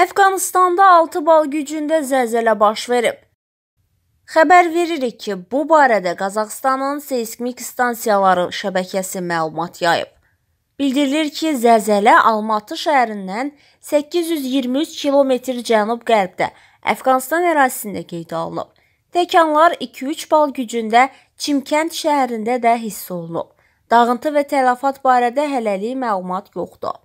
Əfqanistanda 6 bal gücündə zəlzələ baş verib. Xəbər veririk ki, bu barədə Qazaxstanın seismik stansiyaları şəbəkəsi məlumat yayıb. Bildirilir ki, zəlzələ Almatı şəhərindən 823 kilometr cənub-qərbdə Əfqanistan ərazisində qeydə alınıb. Təkanlar 2-3 bal gücündə Çimkənd şəhərində də hiss olunub. Dağıntı və tələfat barədə hələlik məlumat yoxdur.